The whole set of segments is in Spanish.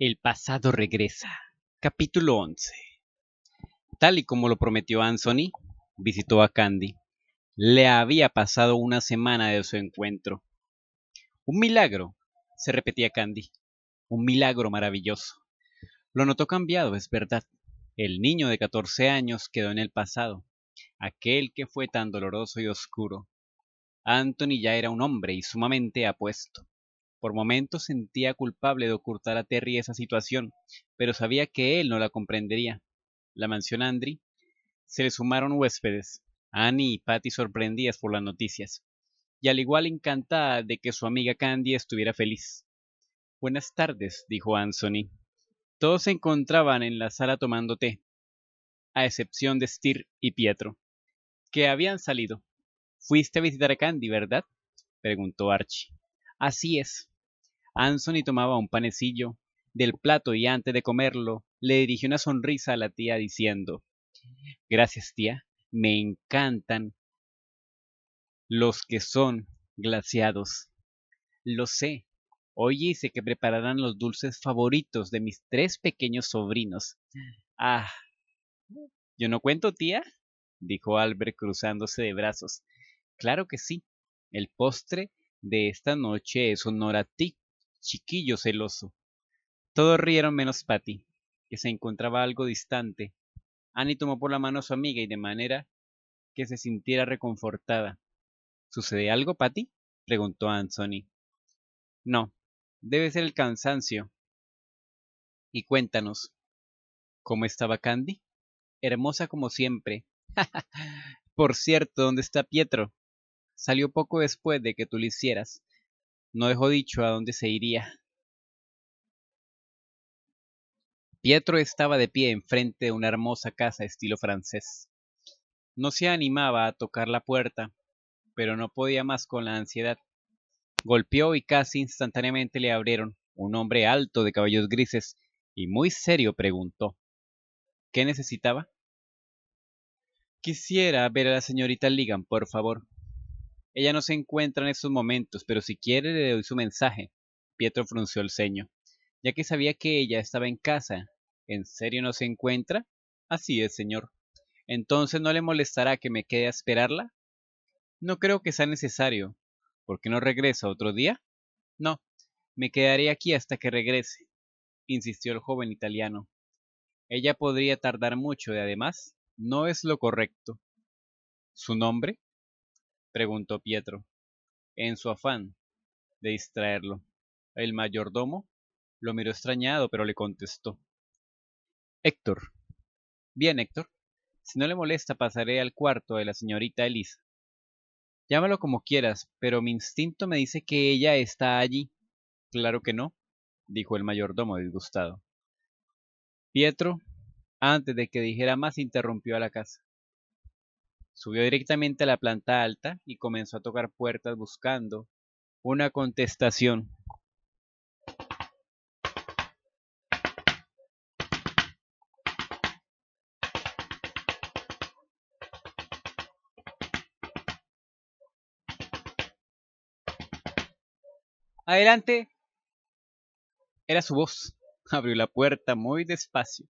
El pasado regresa. Capítulo 11. Tal y como lo prometió Anthony, visitó a Candy. Le había pasado una semana de su encuentro. Un milagro, se repetía Candy. Un milagro maravilloso. Lo notó cambiado, es verdad. El niño de 14 años quedó en el pasado, aquel que fue tan doloroso y oscuro. Anthony ya era un hombre y sumamente apuesto. Por momentos sentía culpable de ocultar a Terry esa situación, pero sabía que él no la comprendería. La mansión Andri se le sumaron huéspedes, Annie y Patty sorprendidas por las noticias, y al igual encantada de que su amiga Candy estuviera feliz. Buenas tardes, dijo Anthony. Todos se encontraban en la sala tomando té, a excepción de Stir y Pietro, que habían salido. Fuiste a visitar a Candy, ¿verdad? preguntó Archie. Así es, y tomaba un panecillo del plato y antes de comerlo le dirigió una sonrisa a la tía diciendo, Gracias tía, me encantan los que son glaciados. Lo sé, hoy hice que prepararán los dulces favoritos de mis tres pequeños sobrinos. Ah, ¿yo no cuento, tía? dijo Albert cruzándose de brazos. Claro que sí, el postre de esta noche es honor a ti chiquillo celoso. Todos rieron menos Patty, que se encontraba algo distante. Annie tomó por la mano a su amiga y de manera que se sintiera reconfortada. ¿Sucede algo, Patty? preguntó Anthony. No, debe ser el cansancio. Y cuéntanos, ¿cómo estaba Candy? Hermosa como siempre. por cierto, ¿dónde está Pietro? Salió poco después de que tú le hicieras no dejó dicho a dónde se iría. Pietro estaba de pie enfrente de una hermosa casa estilo francés. No se animaba a tocar la puerta, pero no podía más con la ansiedad. Golpeó y casi instantáneamente le abrieron. Un hombre alto de cabellos grises y muy serio preguntó. ¿Qué necesitaba? Quisiera ver a la señorita Ligan, por favor. Ella no se encuentra en estos momentos, pero si quiere le doy su mensaje. Pietro frunció el ceño, ya que sabía que ella estaba en casa. ¿En serio no se encuentra? Así es, señor. Entonces no le molestará que me quede a esperarla. No creo que sea necesario. ¿Por qué no regresa otro día? No, me quedaré aquí hasta que regrese, insistió el joven italiano. Ella podría tardar mucho y además no es lo correcto. ¿Su nombre? preguntó Pietro, en su afán de distraerlo. El mayordomo lo miró extrañado, pero le contestó. Héctor. Bien, Héctor. Si no le molesta, pasaré al cuarto de la señorita Elisa. Llámalo como quieras, pero mi instinto me dice que ella está allí. Claro que no, dijo el mayordomo disgustado. Pietro, antes de que dijera más, interrumpió a la casa. Subió directamente a la planta alta y comenzó a tocar puertas buscando una contestación. Adelante. Era su voz. Abrió la puerta muy despacio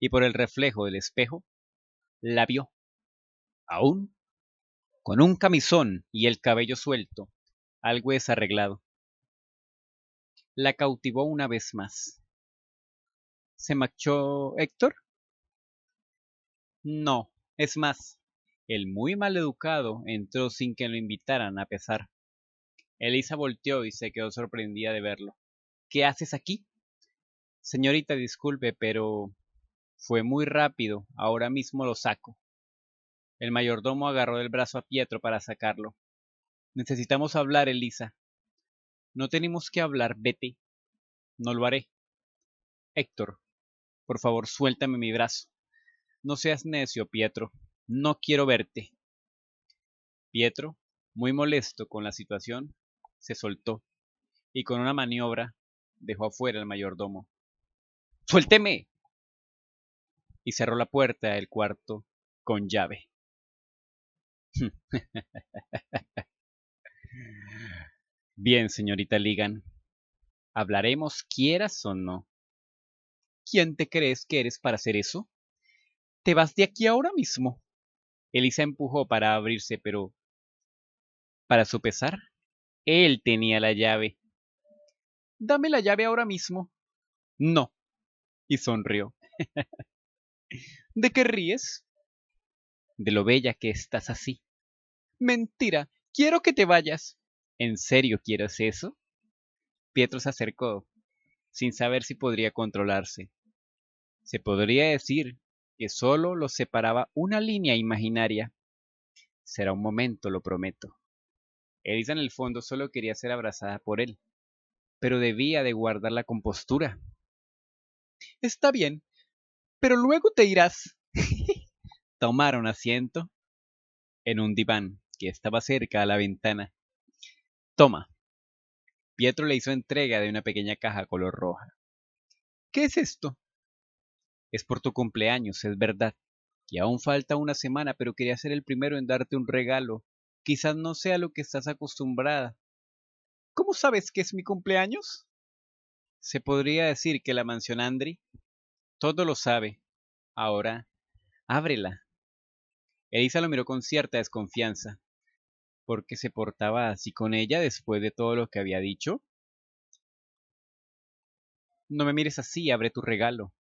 y por el reflejo del espejo la vio aún con un camisón y el cabello suelto, algo desarreglado. La cautivó una vez más. ¿Se machó Héctor? No, es más, el muy mal educado entró sin que lo invitaran a pesar. Elisa volteó y se quedó sorprendida de verlo. ¿Qué haces aquí? Señorita, disculpe, pero fue muy rápido. Ahora mismo lo saco. El mayordomo agarró del brazo a Pietro para sacarlo. Necesitamos hablar, Elisa. No tenemos que hablar, vete. No lo haré. Héctor, por favor, suéltame mi brazo. No seas necio, Pietro. No quiero verte. Pietro, muy molesto con la situación, se soltó y con una maniobra dejó afuera al mayordomo. ¡Suélteme! Y cerró la puerta del cuarto con llave. Bien, señorita Ligan. Hablaremos quieras o no. ¿Quién te crees que eres para hacer eso? Te vas de aquí ahora mismo. Elisa empujó para abrirse, pero... Para su pesar, él tenía la llave. Dame la llave ahora mismo. No. Y sonrió. ¿De qué ríes? De lo bella que estás así. Mentira. Quiero que te vayas. ¿En serio quieres eso? Pietro se acercó, sin saber si podría controlarse. Se podría decir que solo los separaba una línea imaginaria. Será un momento, lo prometo. Elisa en el fondo solo quería ser abrazada por él, pero debía de guardar la compostura. Está bien, pero luego te irás. Tomaron asiento en un diván que estaba cerca a la ventana. Toma. Pietro le hizo entrega de una pequeña caja color roja. ¿Qué es esto? Es por tu cumpleaños, es verdad. Y aún falta una semana, pero quería ser el primero en darte un regalo. Quizás no sea lo que estás acostumbrada. ¿Cómo sabes que es mi cumpleaños? Se podría decir que la mansión Andri todo lo sabe. Ahora, ábrela. Elisa lo miró con cierta desconfianza porque se portaba así con ella después de todo lo que había dicho. No me mires así, abre tu regalo.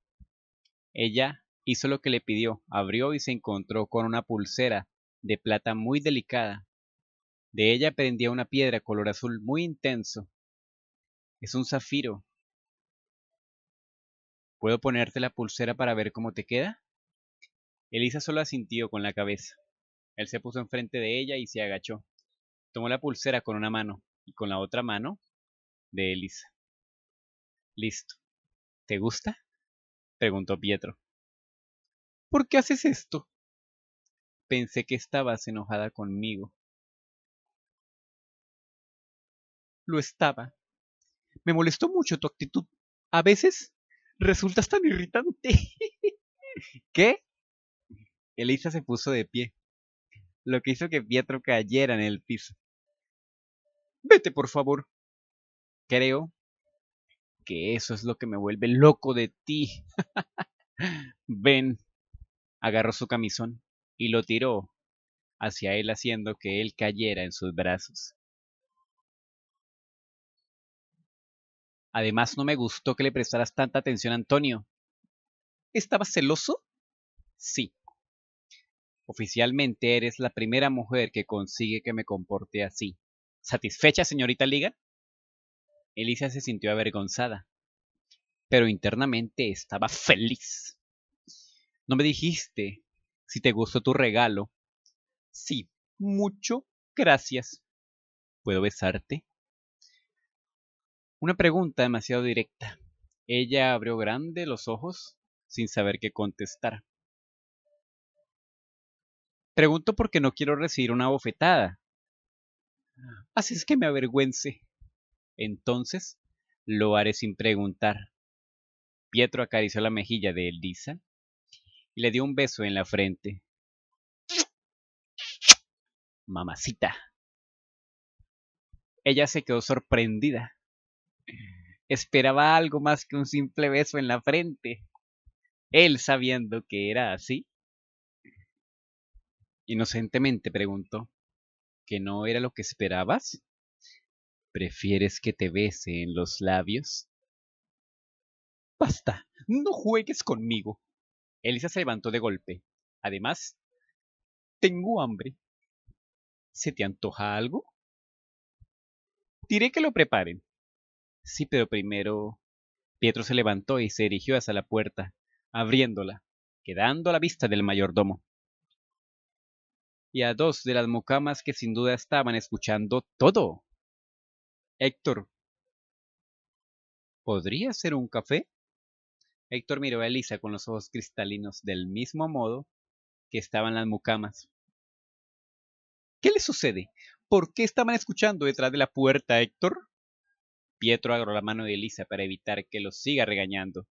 Ella hizo lo que le pidió, abrió y se encontró con una pulsera de plata muy delicada. De ella prendía una piedra color azul muy intenso. Es un zafiro. ¿Puedo ponerte la pulsera para ver cómo te queda? Elisa solo asintió con la cabeza. Él se puso enfrente de ella y se agachó. Tomó la pulsera con una mano y con la otra mano de Elisa. Listo. ¿Te gusta? preguntó Pietro. ¿Por qué haces esto? Pensé que estabas enojada conmigo. Lo estaba. Me molestó mucho tu actitud. A veces resultas tan irritante. ¿Qué? Elisa se puso de pie, lo que hizo que Pietro cayera en el piso. Vete, por favor. Creo que eso es lo que me vuelve loco de ti. Ven. Agarró su camisón y lo tiró hacia él haciendo que él cayera en sus brazos. Además, no me gustó que le prestaras tanta atención a Antonio. ¿Estabas celoso? Sí. Oficialmente eres la primera mujer que consigue que me comporte así. Satisfecha, señorita Liga, Elisa se sintió avergonzada, pero internamente estaba feliz. No me dijiste si te gustó tu regalo. Sí, mucho gracias. ¿Puedo besarte? Una pregunta demasiado directa. Ella abrió grande los ojos sin saber qué contestar. Pregunto porque no quiero recibir una bofetada, Así es que me avergüence. Entonces, lo haré sin preguntar. Pietro acarició la mejilla de Elisa y le dio un beso en la frente. Mamacita. Ella se quedó sorprendida. Esperaba algo más que un simple beso en la frente. Él sabiendo que era así. Inocentemente preguntó que no era lo que esperabas? ¿Prefieres que te bese en los labios? Basta, no juegues conmigo. Elisa se levantó de golpe. Además, tengo hambre. ¿Se te antoja algo? Diré que lo preparen. Sí, pero primero... Pietro se levantó y se dirigió hacia la puerta, abriéndola, quedando a la vista del mayordomo y a dos de las mucamas que sin duda estaban escuchando todo. Héctor, ¿podría ser un café? Héctor miró a Elisa con los ojos cristalinos del mismo modo que estaban las mucamas. ¿Qué le sucede? ¿Por qué estaban escuchando detrás de la puerta, Héctor? Pietro agarró la mano de Elisa para evitar que lo siga regañando.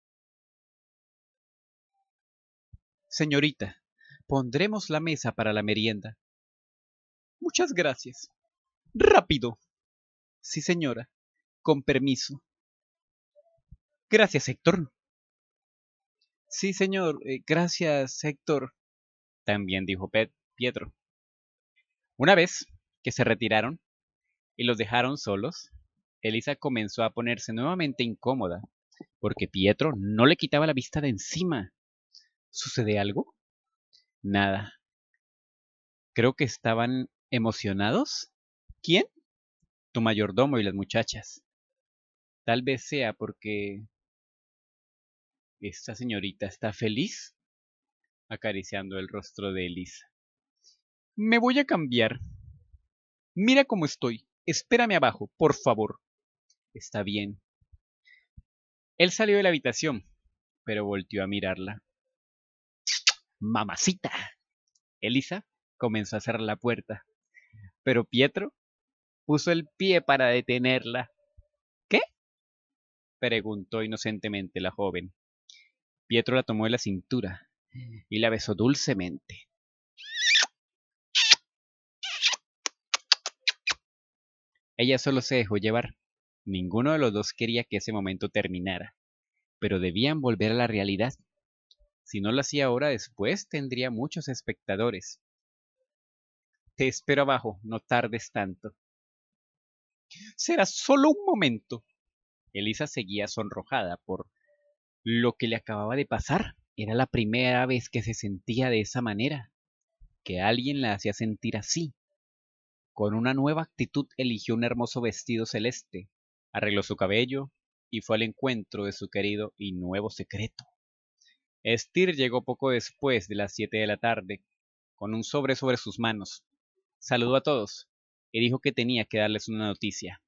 Señorita, Pondremos la mesa para la merienda. Muchas gracias. Rápido. Sí, señora. Con permiso. Gracias, Héctor. Sí, señor. Eh, gracias, Héctor. También dijo Pet Pietro. Una vez que se retiraron y los dejaron solos, Elisa comenzó a ponerse nuevamente incómoda, porque Pietro no le quitaba la vista de encima. ¿Sucede algo? nada. Creo que estaban emocionados. ¿Quién? Tu mayordomo y las muchachas. Tal vez sea porque esta señorita está feliz acariciando el rostro de Elisa. Me voy a cambiar. Mira cómo estoy. Espérame abajo, por favor. Está bien. Él salió de la habitación, pero volvió a mirarla. Mamacita. Elisa comenzó a cerrar la puerta, pero Pietro puso el pie para detenerla. ¿Qué? preguntó inocentemente la joven. Pietro la tomó de la cintura y la besó dulcemente. Ella solo se dejó llevar. Ninguno de los dos quería que ese momento terminara, pero debían volver a la realidad. Si no lo hacía ahora después, tendría muchos espectadores. Te espero abajo, no tardes tanto. Será solo un momento. Elisa seguía sonrojada por lo que le acababa de pasar. Era la primera vez que se sentía de esa manera, que alguien la hacía sentir así. Con una nueva actitud eligió un hermoso vestido celeste, arregló su cabello y fue al encuentro de su querido y nuevo secreto. Estir llegó poco después de las siete de la tarde, con un sobre sobre sus manos. Saludó a todos y dijo que tenía que darles una noticia.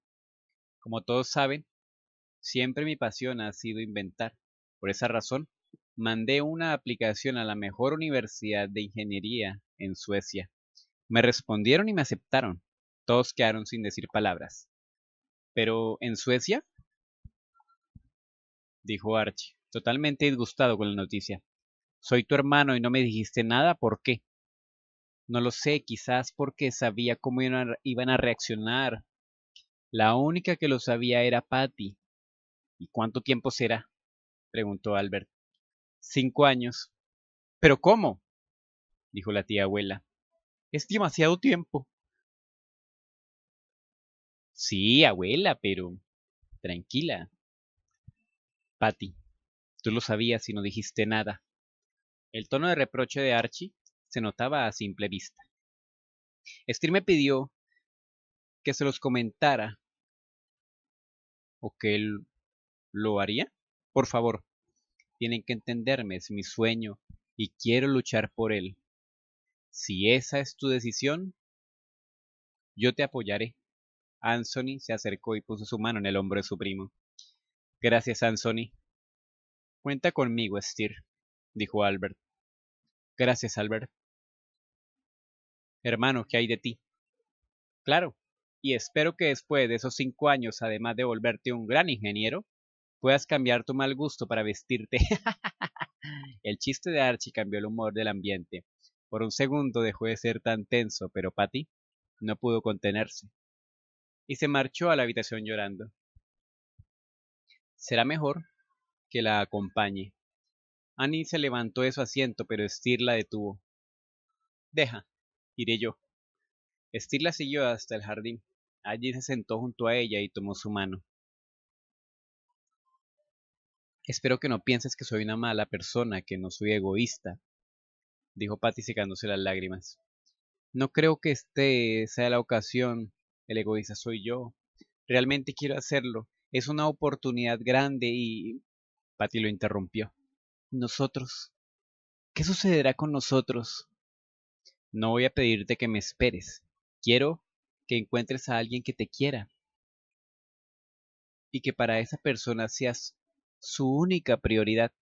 Como todos saben, siempre mi pasión ha sido inventar. Por esa razón, mandé una aplicación a la mejor universidad de ingeniería en Suecia. Me respondieron y me aceptaron. Todos quedaron sin decir palabras. ¿Pero en Suecia? dijo Archie totalmente disgustado con la noticia. Soy tu hermano y no me dijiste nada, ¿por qué? No lo sé, quizás porque sabía cómo iban a reaccionar. La única que lo sabía era Patty. ¿Y cuánto tiempo será? preguntó Albert. Cinco años. ¿Pero cómo? dijo la tía abuela. Es demasiado tiempo. Sí, abuela, pero tranquila. Patty, Tú lo sabías y no dijiste nada. El tono de reproche de Archie se notaba a simple vista. Steer me pidió que se los comentara o que él lo haría. Por favor, tienen que entenderme, es mi sueño y quiero luchar por él. Si esa es tu decisión, yo te apoyaré. Anthony se acercó y puso su mano en el hombro de su primo. Gracias, Anthony. Cuenta conmigo, Stir, dijo Albert. Gracias, Albert. Hermano, ¿qué hay de ti? Claro, y espero que después de esos cinco años, además de volverte un gran ingeniero, puedas cambiar tu mal gusto para vestirte. el chiste de Archie cambió el humor del ambiente. Por un segundo dejó de ser tan tenso, pero Patty no pudo contenerse. Y se marchó a la habitación llorando. Será mejor que la acompañe. Annie se levantó de su asiento, pero Steer la detuvo. Deja, iré yo. Steer la siguió hasta el jardín. Allí se sentó junto a ella y tomó su mano. Espero que no pienses que soy una mala persona, que no soy egoísta, dijo Patty secándose las lágrimas. No creo que este sea la ocasión. El egoísta soy yo. Realmente quiero hacerlo. Es una oportunidad grande y Patty lo interrumpió. Nosotros. ¿Qué sucederá con nosotros? No voy a pedirte que me esperes. Quiero que encuentres a alguien que te quiera. Y que para esa persona seas su única prioridad.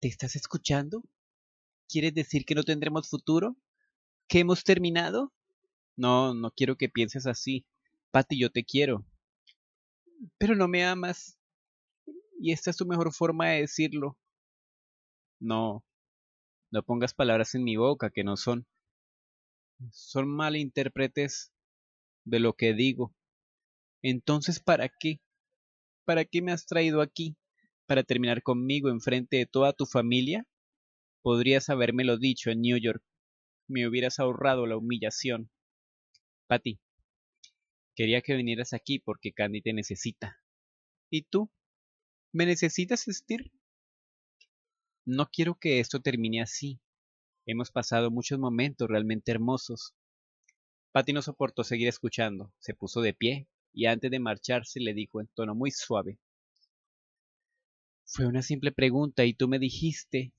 ¿Te estás escuchando? ¿Quieres decir que no tendremos futuro? ¿Que hemos terminado? No, no quiero que pienses así. Pati, yo te quiero. Pero no me amas y esta es tu mejor forma de decirlo. No, no pongas palabras en mi boca que no son. Son malintérpretes de lo que digo. Entonces, ¿para qué? ¿Para qué me has traído aquí? ¿Para terminar conmigo enfrente de toda tu familia? Podrías habérmelo dicho en New York. Me hubieras ahorrado la humillación. Patty, quería que vinieras aquí porque Candy te necesita. ¿Y tú? ¿Me necesitas asistir? No quiero que esto termine así. Hemos pasado muchos momentos realmente hermosos. Patty no soportó seguir escuchando, se puso de pie y antes de marcharse le dijo en tono muy suave. Fue una simple pregunta y tú me dijiste.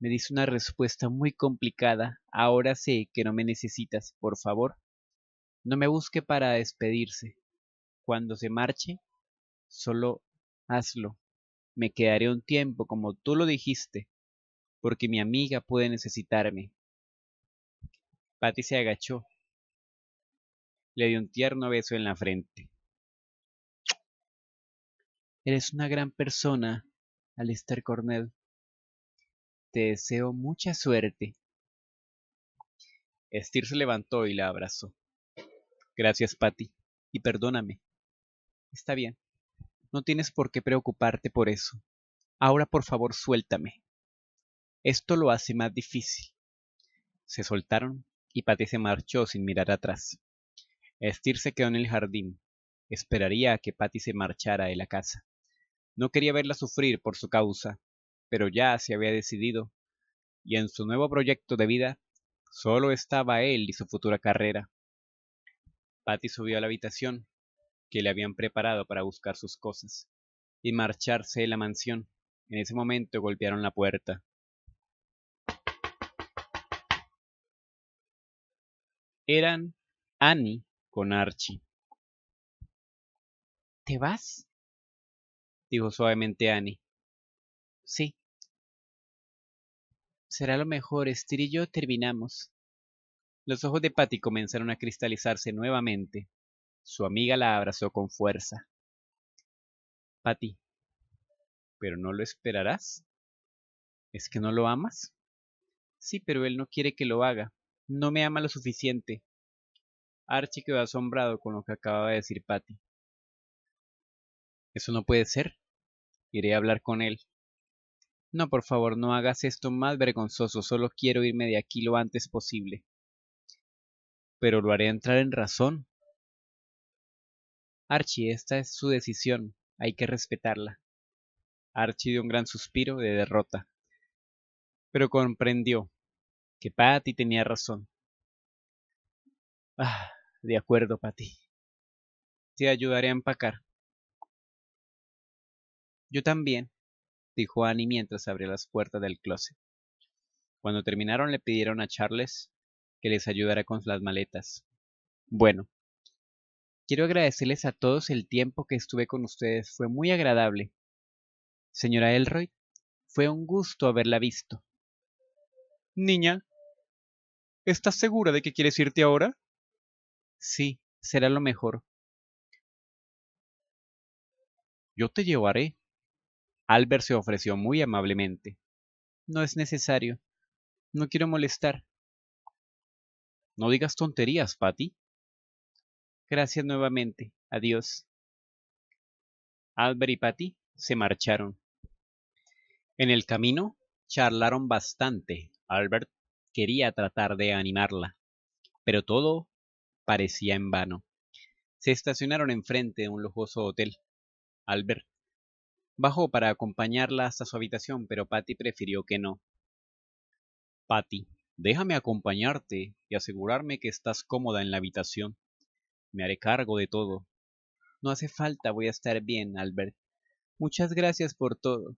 Me diste una respuesta muy complicada. Ahora sé que no me necesitas, por favor. No me busque para despedirse. Cuando se marche, solo Hazlo. Me quedaré un tiempo como tú lo dijiste, porque mi amiga puede necesitarme. Patty se agachó. Le dio un tierno beso en la frente. Eres una gran persona, Alistair Cornell. Te deseo mucha suerte. Estir se levantó y la abrazó. Gracias, Patty, y perdóname. Está bien, no tienes por qué preocuparte por eso. Ahora por favor suéltame. Esto lo hace más difícil. Se soltaron y Patty se marchó sin mirar atrás. Estir se quedó en el jardín. Esperaría a que Patty se marchara de la casa. No quería verla sufrir por su causa, pero ya se había decidido, y en su nuevo proyecto de vida solo estaba él y su futura carrera. Patty subió a la habitación que le habían preparado para buscar sus cosas y marcharse de la mansión. En ese momento golpearon la puerta. Eran Annie con Archie. ¿Te vas? dijo suavemente Annie. Sí. Será lo mejor, Esther y yo terminamos. Los ojos de Patty comenzaron a cristalizarse nuevamente. Su amiga la abrazó con fuerza. Pati, ¿pero no lo esperarás? ¿Es que no lo amas? Sí, pero él no quiere que lo haga. No me ama lo suficiente. Archie quedó asombrado con lo que acababa de decir Pati, Eso no puede ser. Iré a hablar con él. No, por favor, no hagas esto más vergonzoso. Solo quiero irme de aquí lo antes posible. Pero lo haré entrar en razón. Archie, esta es su decisión, hay que respetarla. Archie dio un gran suspiro de derrota, pero comprendió que Patty tenía razón. Ah, de acuerdo, Patty. Te ayudaré a empacar. Yo también, dijo Annie mientras abría las puertas del closet. Cuando terminaron le pidieron a Charles que les ayudara con las maletas. Bueno, Quiero agradecerles a todos el tiempo que estuve con ustedes, fue muy agradable. Señora Elroy, fue un gusto haberla visto. Niña, ¿estás segura de que quieres irte ahora? Sí, será lo mejor. Yo te llevaré. Albert se ofreció muy amablemente. No es necesario. No quiero molestar. No digas tonterías, Patty. Gracias nuevamente. Adiós. Albert y Patty se marcharon. En el camino charlaron bastante. Albert quería tratar de animarla, pero todo parecía en vano. Se estacionaron enfrente de un lujoso hotel. Albert bajó para acompañarla hasta su habitación, pero Patty prefirió que no. Patty, déjame acompañarte y asegurarme que estás cómoda en la habitación. Me haré cargo de todo. No hace falta, voy a estar bien, Albert. Muchas gracias por todo.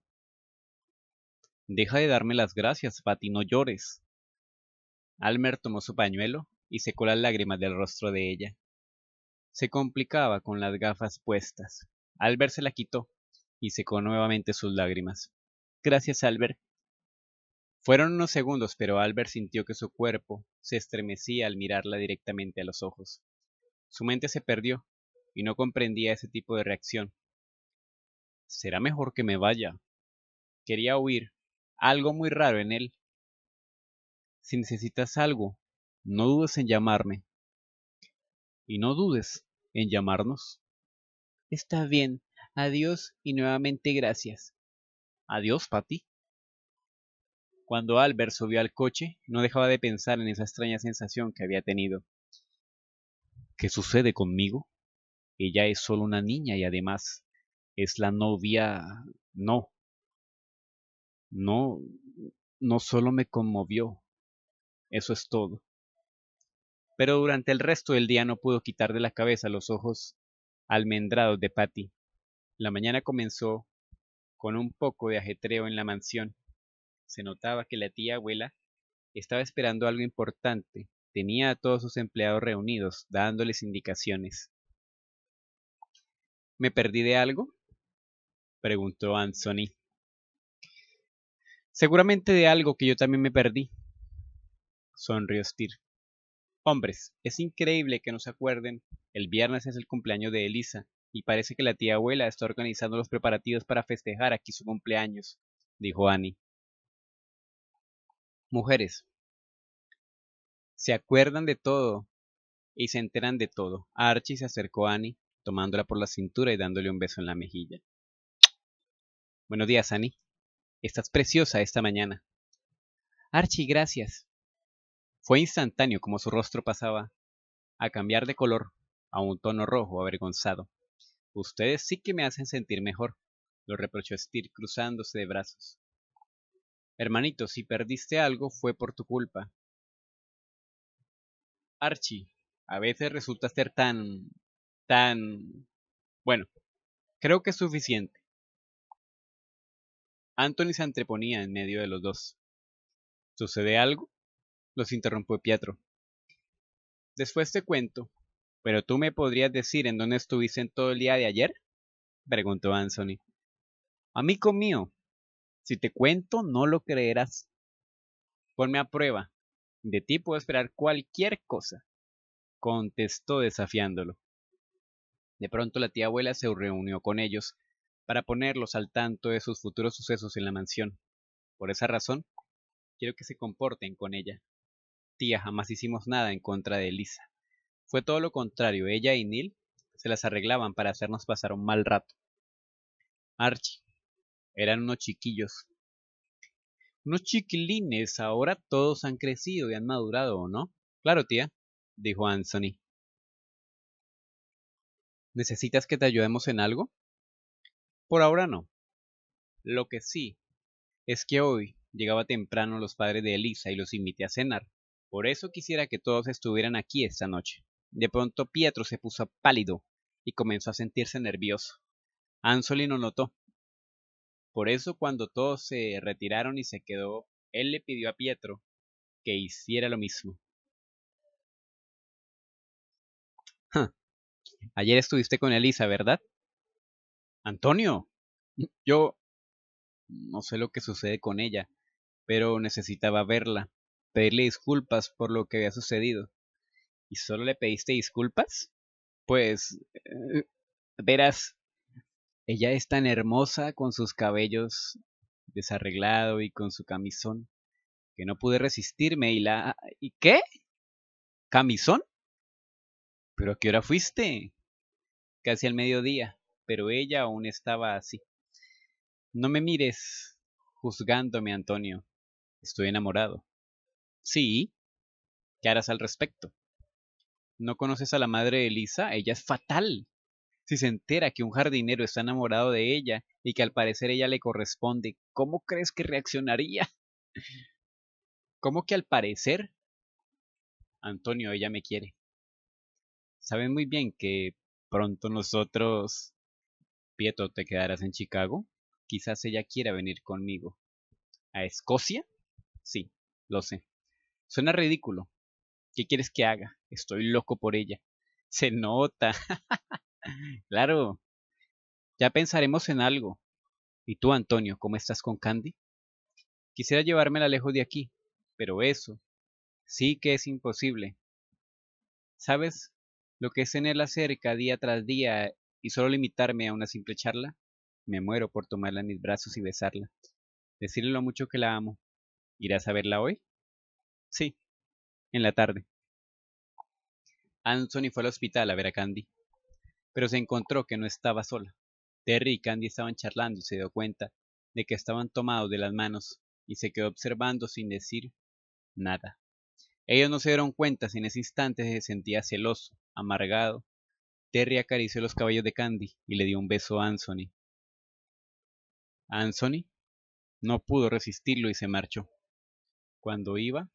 Deja de darme las gracias, Patty, no llores. Almer tomó su pañuelo y secó las lágrimas del rostro de ella. Se complicaba con las gafas puestas. Albert se la quitó y secó nuevamente sus lágrimas. Gracias, Albert. Fueron unos segundos, pero Albert sintió que su cuerpo se estremecía al mirarla directamente a los ojos. Su mente se perdió y no comprendía ese tipo de reacción. Será mejor que me vaya. Quería huir. Algo muy raro en él. Si necesitas algo, no dudes en llamarme. Y no dudes en llamarnos. Está bien. Adiós y nuevamente gracias. Adiós, Patty. Cuando Albert subió al coche, no dejaba de pensar en esa extraña sensación que había tenido. ¿qué sucede conmigo? Ella es solo una niña y además es la novia. No. No, no solo me conmovió. Eso es todo. Pero durante el resto del día no pudo quitar de la cabeza los ojos almendrados de Patty. La mañana comenzó con un poco de ajetreo en la mansión. Se notaba que la tía abuela estaba esperando algo importante Tenía a todos sus empleados reunidos, dándoles indicaciones. ¿Me perdí de algo? preguntó Anthony. Seguramente de algo que yo también me perdí, sonrió Stir. Hombres, es increíble que no se acuerden. El viernes es el cumpleaños de Elisa, y parece que la tía abuela está organizando los preparativos para festejar aquí su cumpleaños, dijo Annie. Mujeres, se acuerdan de todo y se enteran de todo. Archie se acercó a Annie, tomándola por la cintura y dándole un beso en la mejilla. Buenos días, Annie. Estás preciosa esta mañana. Archie, gracias. Fue instantáneo como su rostro pasaba a cambiar de color a un tono rojo avergonzado. Ustedes sí que me hacen sentir mejor, lo reprochó Steer cruzándose de brazos. Hermanito, si perdiste algo fue por tu culpa, Archie a veces resulta ser tan, tan, bueno, creo que es suficiente. Anthony se entreponía en medio de los dos. ¿Sucede algo? Los interrumpió Pietro. Después te cuento, pero tú me podrías decir en dónde estuviste en todo el día de ayer? preguntó Anthony. Amigo mío, si te cuento no lo creerás. Ponme a prueba, de ti puedo esperar cualquier cosa, contestó desafiándolo. De pronto la tía abuela se reunió con ellos para ponerlos al tanto de sus futuros sucesos en la mansión. Por esa razón, quiero que se comporten con ella. Tía, jamás hicimos nada en contra de Elisa. Fue todo lo contrario, ella y Neil se las arreglaban para hacernos pasar un mal rato. Archie, eran unos chiquillos, unos chiquilines, ahora todos han crecido y han madurado, ¿o no? Claro, tía, dijo Anthony. ¿Necesitas que te ayudemos en algo? Por ahora no. Lo que sí es que hoy llegaba temprano los padres de Elisa y los invité a cenar. Por eso quisiera que todos estuvieran aquí esta noche. De pronto Pietro se puso pálido y comenzó a sentirse nervioso. Anthony no notó por eso cuando todos se retiraron y se quedó, él le pidió a Pietro que hiciera lo mismo. Ayer estuviste con Elisa, ¿verdad? Antonio, yo no sé lo que sucede con ella, pero necesitaba verla, pedirle disculpas por lo que había sucedido. ¿Y solo le pediste disculpas? Pues... Eh, verás, ella es tan hermosa con sus cabellos desarreglado y con su camisón que no pude resistirme y la... Ah, ¿Y qué? ¿Camisón? ¿Pero a qué hora fuiste? Casi al mediodía, pero ella aún estaba así. No me mires juzgándome, Antonio. Estoy enamorado. Sí. ¿Qué harás al respecto? ¿No conoces a la madre de Elisa? Ella es fatal. Si se entera que un jardinero está enamorado de ella y que al parecer ella le corresponde, ¿cómo crees que reaccionaría? ¿Cómo que al parecer? Antonio, ella me quiere. Saben muy bien que pronto nosotros... Pieto, ¿te quedarás en Chicago? Quizás ella quiera venir conmigo. ¿A Escocia? Sí, lo sé. Suena ridículo. ¿Qué quieres que haga? Estoy loco por ella. Se nota. claro. Ya pensaremos en algo. ¿Y tú, Antonio, cómo estás con Candy? Quisiera llevármela lejos de aquí, pero eso sí que es imposible. ¿Sabes lo que es tenerla cerca día tras día y solo limitarme a una simple charla? Me muero por tomarla en mis brazos y besarla. Decirle lo mucho que la amo. ¿Irás a verla hoy? Sí, en la tarde. Anthony fue al hospital a ver a Candy pero se encontró que no estaba sola. Terry y Candy estaban charlando y se dio cuenta de que estaban tomados de las manos y se quedó observando sin decir nada. Ellos no se dieron cuenta si en ese instante se sentía celoso, amargado. Terry acarició los cabellos de Candy y le dio un beso a Anthony. Anthony no pudo resistirlo y se marchó. Cuando iba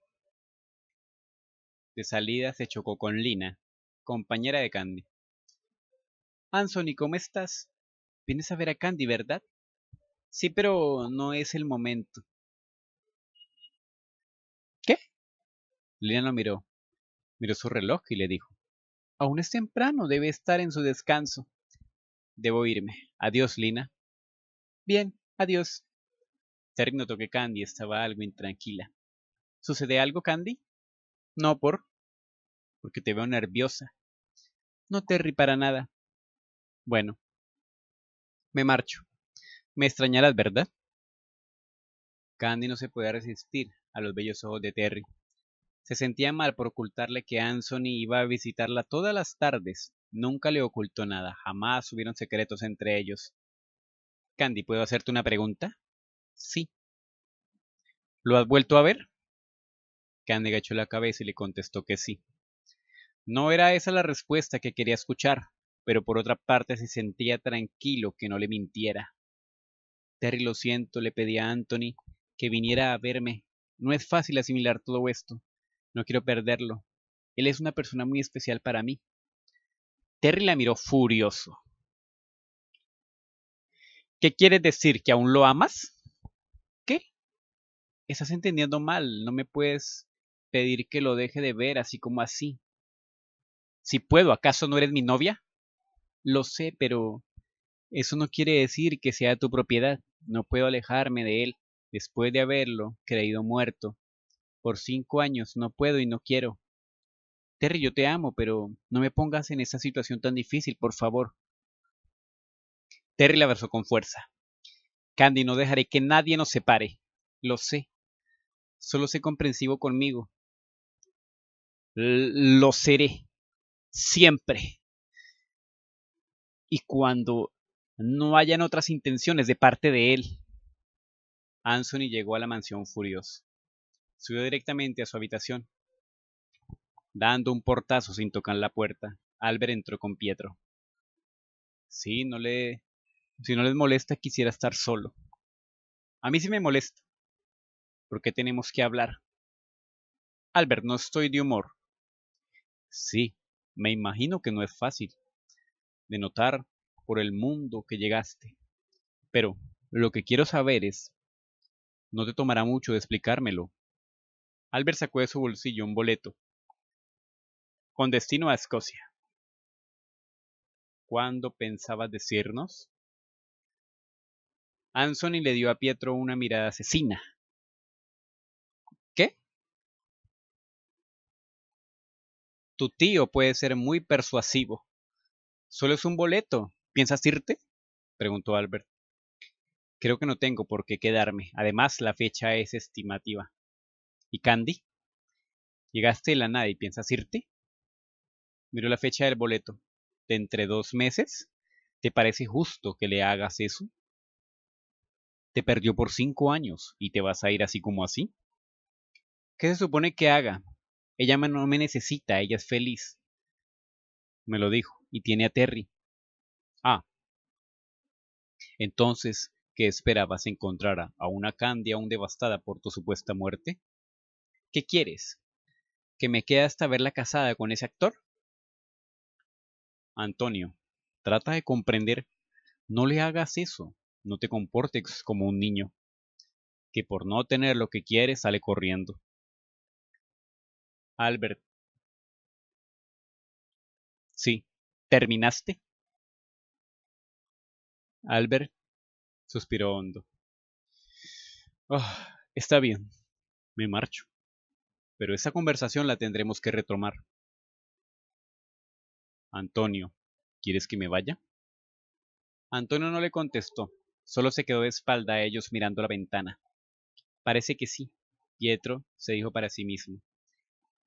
de salida se chocó con Lina, compañera de Candy. Anthony, ¿cómo estás? Vienes a ver a Candy, ¿verdad? Sí, pero no es el momento. ¿Qué? Lina lo miró. Miró su reloj y le dijo. Aún es temprano, debe estar en su descanso. Debo irme. Adiós, Lina. Bien, adiós. Terry notó que Candy estaba algo intranquila. ¿Sucede algo, Candy? No, por. Porque te veo nerviosa. No, Terry, para nada. Bueno, me marcho. Me extrañarás, ¿verdad? Candy no se podía resistir a los bellos ojos de Terry. Se sentía mal por ocultarle que Anthony iba a visitarla todas las tardes. Nunca le ocultó nada, jamás hubieron secretos entre ellos. Candy, ¿puedo hacerte una pregunta? Sí. ¿Lo has vuelto a ver? Candy agachó la cabeza y le contestó que sí. No era esa la respuesta que quería escuchar, pero por otra parte se sentía tranquilo que no le mintiera. Terry, lo siento, le pedí a Anthony que viniera a verme. No es fácil asimilar todo esto. No quiero perderlo. Él es una persona muy especial para mí. Terry la miró furioso. ¿Qué quieres decir? ¿Que aún lo amas? ¿Qué? Estás entendiendo mal. No me puedes pedir que lo deje de ver así como así. Si puedo, ¿acaso no eres mi novia? Lo sé, pero eso no quiere decir que sea tu propiedad. No puedo alejarme de él después de haberlo creído muerto. Por cinco años no puedo y no quiero. Terry, yo te amo, pero no me pongas en esa situación tan difícil, por favor. Terry la versó con fuerza. Candy, no dejaré que nadie nos separe. Lo sé. Solo sé comprensivo conmigo. lo seré. Siempre y cuando no hayan otras intenciones de parte de él. Anthony llegó a la mansión furioso. Subió directamente a su habitación. Dando un portazo sin tocar la puerta, Albert entró con Pietro. Sí, no le... Si no les molesta, quisiera estar solo. A mí sí me molesta. ¿Por qué tenemos que hablar? Albert, no estoy de humor. Sí, me imagino que no es fácil de notar por el mundo que llegaste. Pero lo que quiero saber es, no te tomará mucho de explicármelo. Albert sacó de su bolsillo un boleto, con destino a Escocia. ¿Cuándo pensabas decirnos? y le dio a Pietro una mirada asesina. ¿Qué? Tu tío puede ser muy persuasivo. Solo es un boleto. ¿Piensas irte? preguntó Albert. Creo que no tengo por qué quedarme. Además, la fecha es estimativa. ¿Y Candy? ¿Llegaste la nada y piensas irte? Miró la fecha del boleto. ¿De entre dos meses? ¿Te parece justo que le hagas eso? Te perdió por cinco años y te vas a ir así como así. ¿Qué se supone que haga? Ella no me necesita, ella es feliz. Me lo dijo y tiene a Terry. Ah. Entonces, ¿qué esperabas encontrar a una Candy aún devastada por tu supuesta muerte? ¿Qué quieres? ¿Que me quede hasta verla casada con ese actor? Antonio, trata de comprender. No le hagas eso. No te comportes como un niño, que por no tener lo que quiere sale corriendo. Albert. Sí, ¿Terminaste? Albert suspiró hondo. Ah, está bien, me marcho. Pero esa conversación la tendremos que retomar. Antonio, ¿quieres que me vaya? Antonio no le contestó, solo se quedó de espalda a ellos mirando la ventana. Parece que sí, Pietro se dijo para sí mismo.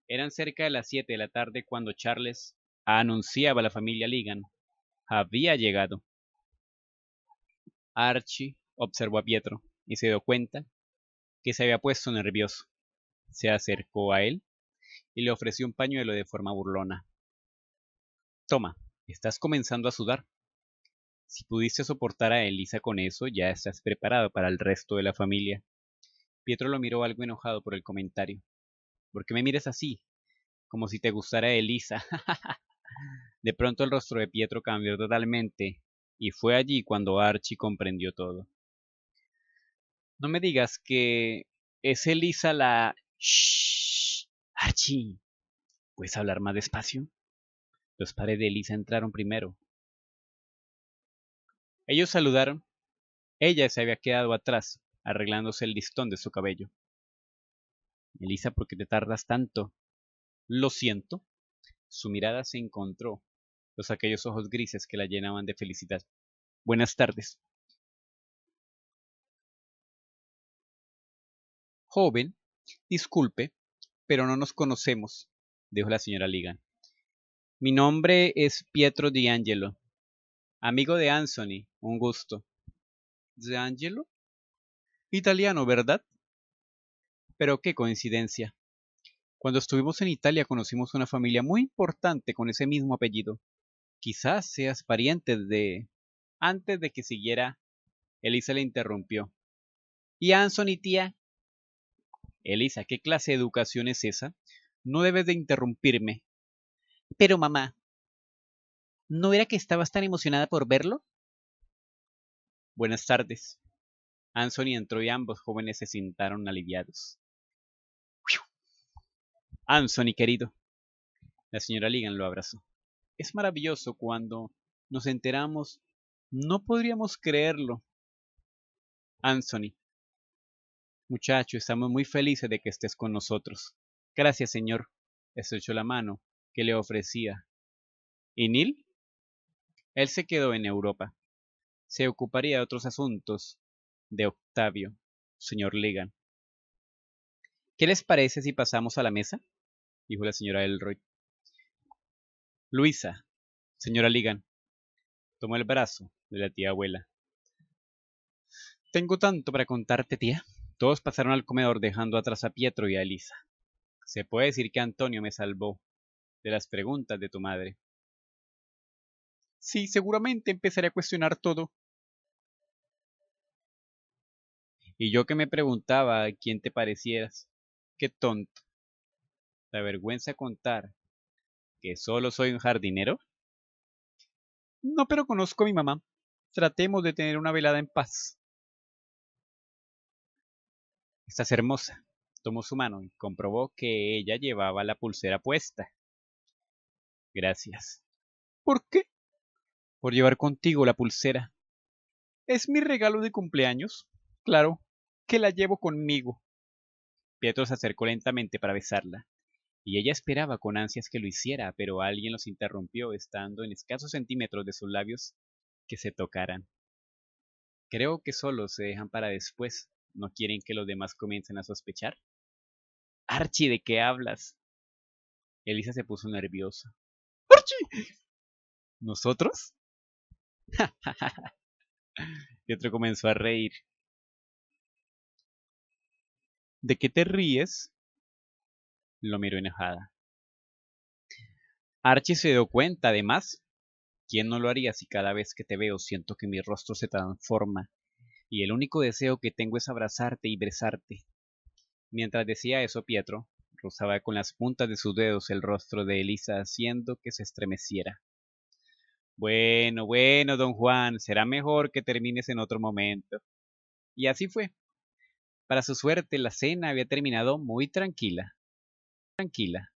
Eran cerca de las siete de la tarde cuando Charles anunciaba la familia Ligan. Había llegado. Archie observó a Pietro y se dio cuenta que se había puesto nervioso. Se acercó a él y le ofreció un pañuelo de forma burlona. Toma, estás comenzando a sudar. Si pudiste soportar a Elisa con eso, ya estás preparado para el resto de la familia. Pietro lo miró algo enojado por el comentario. ¿Por qué me miras así? Como si te gustara Elisa. De pronto el rostro de Pietro cambió totalmente, y fue allí cuando Archie comprendió todo. No me digas que es Elisa la... ¡Shh! Archie. ¿Puedes hablar más despacio? Los padres de Elisa entraron primero. Ellos saludaron. Ella se había quedado atrás, arreglándose el listón de su cabello. Elisa, ¿por qué te tardas tanto? Lo siento, su mirada se encontró los aquellos ojos grises que la llenaban de felicidad. Buenas tardes. Joven, disculpe, pero no nos conocemos, dijo la señora Ligan. Mi nombre es Pietro D'Angelo, amigo de Anthony, un gusto. ¿D'Angelo? Italiano, ¿verdad? Pero qué coincidencia. Cuando estuvimos en Italia conocimos una familia muy importante con ese mismo apellido. Quizás seas pariente de... Antes de que siguiera, Elisa le interrumpió. ¿Y Anson y tía? Elisa, ¿qué clase de educación es esa? No debes de interrumpirme. Pero mamá, ¿no era que estabas tan emocionada por verlo? Buenas tardes. y entró y ambos jóvenes se sintieron aliviados. Anthony, querido. La señora Ligan lo abrazó. Es maravilloso cuando nos enteramos. No podríamos creerlo. Anthony. Muchacho, estamos muy felices de que estés con nosotros. Gracias, señor. Estrechó la mano que le ofrecía. ¿Y Neil? Él se quedó en Europa. Se ocuparía de otros asuntos de Octavio, señor Ligan. ¿Qué les parece si pasamos a la mesa? dijo la señora Elroy. Luisa, señora Ligan, tomó el brazo de la tía abuela. Tengo tanto para contarte, tía. Todos pasaron al comedor dejando atrás a Pietro y a Elisa. Se puede decir que Antonio me salvó de las preguntas de tu madre. Sí, seguramente empezaré a cuestionar todo. Y yo que me preguntaba a quién te parecieras. Qué tonto. ¿Te avergüenza contar que solo soy un jardinero? No, pero conozco a mi mamá. Tratemos de tener una velada en paz. Estás hermosa. Tomó su mano y comprobó que ella llevaba la pulsera puesta. Gracias. ¿Por qué? Por llevar contigo la pulsera. Es mi regalo de cumpleaños. Claro, que la llevo conmigo. Pietro se acercó lentamente para besarla y ella esperaba con ansias que lo hiciera, pero alguien los interrumpió, estando en escasos centímetros de sus labios que se tocaran. Creo que solo se dejan para después. ¿No quieren que los demás comiencen a sospechar? Archie, ¿de qué hablas? Elisa se puso nerviosa. ¡Archie! ¿Nosotros? y otro comenzó a reír. ¿De qué te ríes? lo miró enojada. Archie se dio cuenta, además, ¿quién no lo haría si cada vez que te veo siento que mi rostro se transforma y el único deseo que tengo es abrazarte y besarte? Mientras decía eso, Pietro rozaba con las puntas de sus dedos el rostro de Elisa haciendo que se estremeciera. Bueno, bueno, don Juan, será mejor que termines en otro momento. Y así fue. Para su suerte, la cena había terminado muy tranquila tranquila